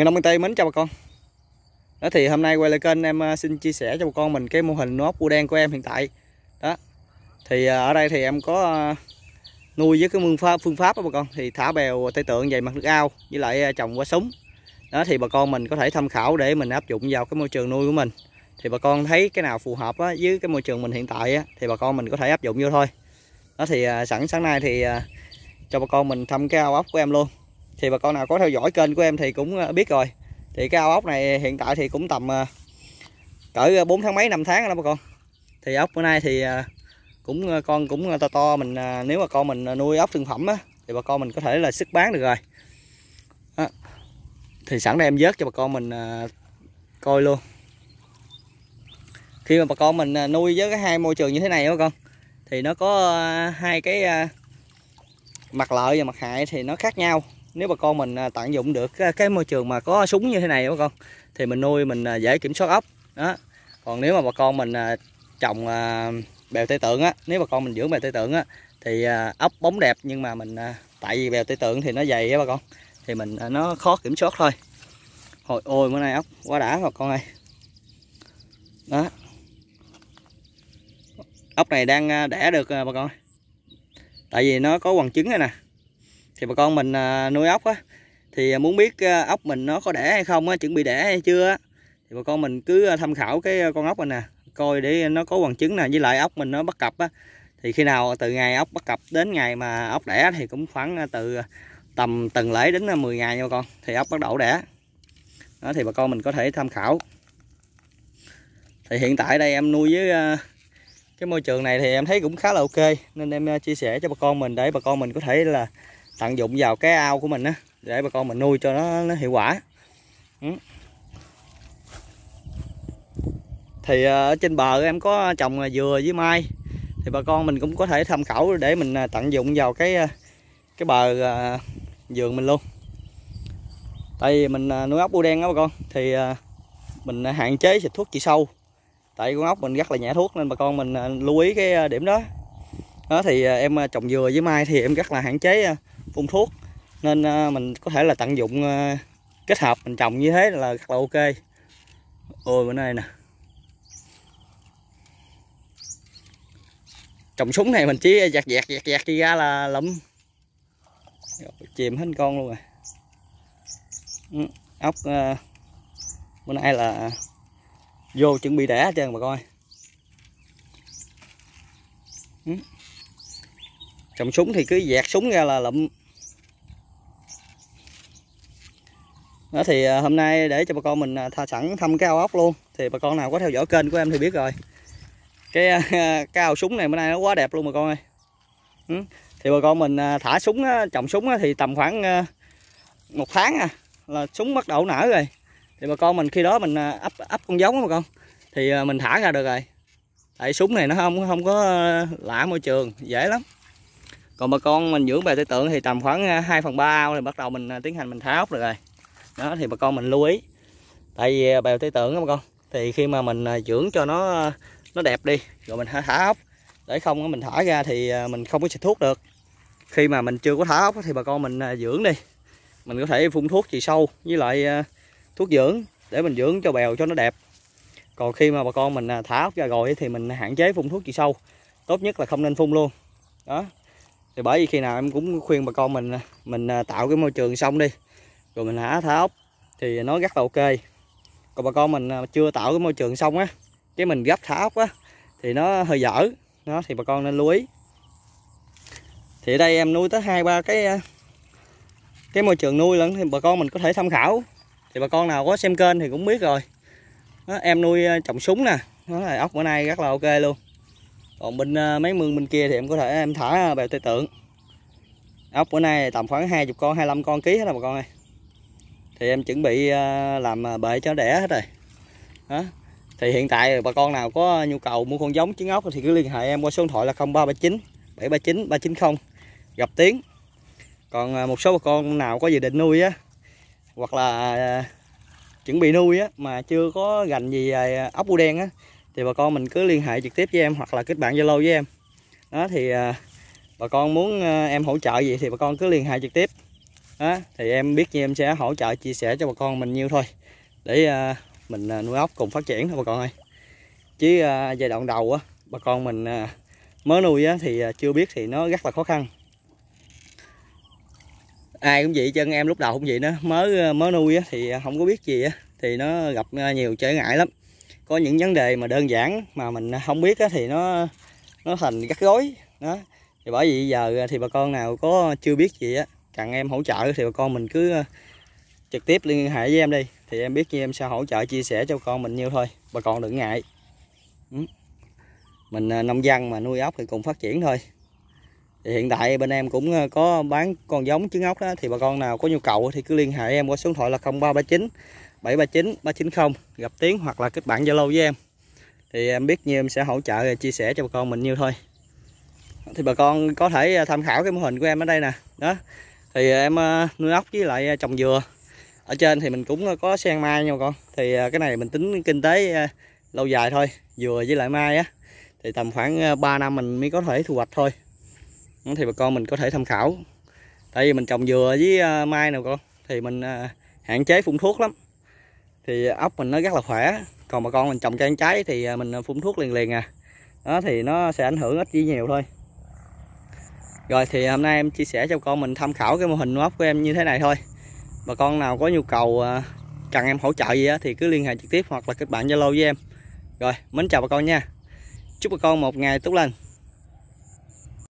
Người nông miền Tây mến chào bà con Đó thì hôm nay quay lại kênh em à, xin chia sẻ cho bà con mình cái mô hình nốt bu đen của em hiện tại Đó Thì à, ở đây thì em có à, nuôi với cái phương pháp, đó bà con Thì thả bèo tây tượng dày mặt nước ao với lại trồng qua súng Đó thì bà con mình có thể tham khảo để mình áp dụng vào cái môi trường nuôi của mình Thì bà con thấy cái nào phù hợp với cái môi trường mình hiện tại thì bà con mình có thể áp dụng vô thôi Đó thì sẵn sáng nay thì cho bà con mình thăm cái ao ốc của em luôn thì bà con nào có theo dõi kênh của em thì cũng ờ, biết rồi thì cái ao ốc này hiện tại thì cũng tầm ờ, cỡ 4 ờ, tháng mấy năm tháng đó bà con thì ốc bữa nay thì cũng con cũng to to mình nếu mà con mình nuôi ốc thương phẩm á thì bà con mình có thể là sức bán được rồi đó. thì sẵn đây em vớt cho bà con mình coi luôn khi mà bà con mình nuôi với cái hai môi trường như thế này đó con thì nó có hai cái mặt lợi và mặt hại thì nó khác nhau nếu bà con mình à, tận dụng được cái môi trường mà có súng như thế này bà con thì mình nuôi mình à, dễ kiểm soát ốc đó còn nếu mà bà con mình à, trồng bèo tây tượng á nếu bà con mình dưỡng bèo tây tượng á thì ốc bóng đẹp nhưng mà mình tại vì bèo tây tượng thì nó dày á bà con thì mình nó khó kiểm soát thôi hồi ôi bữa nay ốc quá đã bà con ơi đó ốc này đang đẻ được bà con tại vì nó có quần trứng rồi nè thì bà con mình à, nuôi ốc á thì à, muốn biết à, ốc mình nó có đẻ hay không á chuẩn bị đẻ hay chưa thì bà con mình cứ tham khảo cái con ốc này nè coi để nó có bằng chứng nè với lại ốc mình nó bắt cặp á thì khi nào từ ngày ốc bắt cặp đến ngày mà ốc đẻ thì cũng khoảng từ tầm tuần lễ đến 10 ngày nha bà con thì ốc bắt đầu đẻ đó thì bà con mình có thể tham khảo thì hiện tại đây em nuôi với cái môi trường này thì em thấy cũng khá là ok nên em chia sẻ cho bà con mình để bà con mình có thể là tận dụng vào cái ao của mình á để bà con mình nuôi cho nó, nó hiệu quả ừ. thì ờ, ở trên bờ em có trồng dừa với mai thì bà con mình cũng có thể tham khảo để mình ờ, tận dụng vào cái ờ, cái bờ vườn mình luôn tại vì mình nuôi ốc bươu đen đó bà con thì mình hạn chế xịt thuốc trừ sâu tại con ốc mình rất là nhẹ thuốc nên bà con mình lưu ý cái điểm đó đó thì em trồng dừa với mai thì em rất là hạn chế phun thuốc nên à, mình có thể là tận dụng à, kết hợp mình trồng như thế là rất là ok ôi bữa nay nè trồng súng này mình chỉ giặt giặt giặt giặt đi ra là lụm chìm hết con luôn rồi ừ, ốc uh, bữa nay là vô chuẩn bị đẻ hết trơn bà coi ừ cầm súng thì cứ dẹt súng ra là lụm đó thì à, hôm nay để cho bà con mình à, tha sẵn thăm cái ao ốc luôn thì bà con nào có theo dõi kênh của em thì biết rồi cái à, cao súng này bữa nay nó quá đẹp luôn bà con ơi ừ. thì bà con mình thả súng trồng súng thì tầm khoảng một tháng à là súng bắt đầu nở rồi thì bà con mình khi đó mình ấp ấp con giống đó bà con thì mình thả ra được rồi tại súng này nó không không có lạ môi trường dễ lắm còn bà con mình dưỡng về tư tưởng thì tầm khoảng 2 à, phần ba ao thì bắt đầu mình à, tiến hành mình tháo ốc được rồi đó thì bà con mình lưu ý tại vì à, bèo tư tưởng đó bà con thì khi mà mình dưỡng cho nó nó đẹp đi rồi mình thả ốc để không mình thả ra thì mình không có xịt thuốc được khi mà mình chưa có thả ốc thì bà con mình dưỡng đi mình có thể phun thuốc trừ sâu với lại thuốc dưỡng để mình dưỡng cho bèo cho nó đẹp còn khi mà bà con mình thả ốc ra rồi thì mình hạn chế phun thuốc trừ sâu tốt nhất là không nên phun luôn đó thì bởi vì khi nào em cũng khuyên bà con mình mình à, tạo cái môi trường xong đi rồi mình thả thả ốc thì nó rất là ok còn bà con mình à, chưa tạo cái môi trường xong á cái mình gấp thả ốc á thì nó hơi dở nó thì bà con nên lưu ý thì ở đây em nuôi tới hai ba cái à, cái môi trường nuôi lẫn thì bà con mình có thể tham khảo thì bà con nào có xem kênh thì cũng biết rồi đó, em nuôi trồng súng nè nó là ốc bữa nay rất là ok luôn còn bên à, mấy mương bên kia thì em có thể em thả bèo tây tượng ốc bữa nay tầm khoảng 20 con 25 con ký hết rồi bà con ơi thì em chuẩn bị à, làm à, bể cho đẻ hết rồi đó thì hiện tại bà con nào có nhu cầu mua con giống trứng ốc thì cứ liên hệ em qua số điện thoại là 0339 739 390 gặp tiếng còn một số bà con nào có dự định nuôi á hoặc là chuẩn bị nuôi á mà chưa có gành gì ốc bu đen á thì bà con mình cứ liên hệ trực tiếp với em hoặc là kết bạn zalo với em đó thì à, bà con muốn à, em hỗ trợ gì thì bà con cứ liên hệ trực tiếp đó thì em biết như em sẽ hỗ trợ chia sẻ cho bà con mình nhiêu thôi để à, mình nuôi ốc cùng phát triển thôi bà con ơi chứ giai đoạn đầu á bà con mình mới nuôi á thì chưa biết thì nó rất là khó khăn ai cũng vậy chân em lúc đầu cũng vậy đó mới mới nuôi á, thì không có biết gì á thì nó gặp nhiều trở ngại lắm có những vấn đề mà đơn giản mà mình không biết á, thì nó nó thành gắt gối đó thì bởi vì giờ thì bà con nào có chưa biết gì á cần em hỗ trợ thì bà con mình cứ ờ, trực tiếp liên hệ với em đi thì em biết như em sẽ hỗ trợ chia sẻ cho con mình nhiều thôi bà con đừng ngại ừ. mình ờ, nông dân mà nuôi ốc thì cùng phát triển thôi thì hiện tại bên em cũng ờ, có bán con giống trứng ốc đó thì bà con nào có nhu cầu thì cứ liên hệ em qua số điện thoại là 0339 739 390 gặp tiếng hoặc là kết bạn Zalo với em thì em biết nhiều em sẽ hỗ trợ chia sẻ cho bà con mình nhiều thôi thì bà con có thể à, tham khảo cái mô hình của em ở đây nè đó thì à, em à, nuôi ốc với lại trồng dừa ở trên thì mình cũng có sen mai nha bà con thì cái này mình tính kinh tế lâu dài thôi dừa với lại mai á thì tầm khoảng 3 năm mình mới có thể thu hoạch thôi thì bà con mình có thể tham khảo tại vì mình trồng dừa với mai nè con thì mình hạn chế phun thuốc lắm thì ốc mình nó rất là khỏe còn bà con mình trồng cây ăn trái thì à, mình à, phun thuốc liền liền à đó thì nó sẽ ảnh hưởng ít chi nhiều thôi rồi thì hôm nay em chia sẻ cho con mình tham khảo cái mô hình ốc của em như thế này thôi bà con nào có nhu cầu à, cần em hỗ trợ gì á thì cứ liên hệ trực tiếp hoặc là kết bạn zalo với em rồi mến chào bà con nha chúc bà con một ngày tốt lành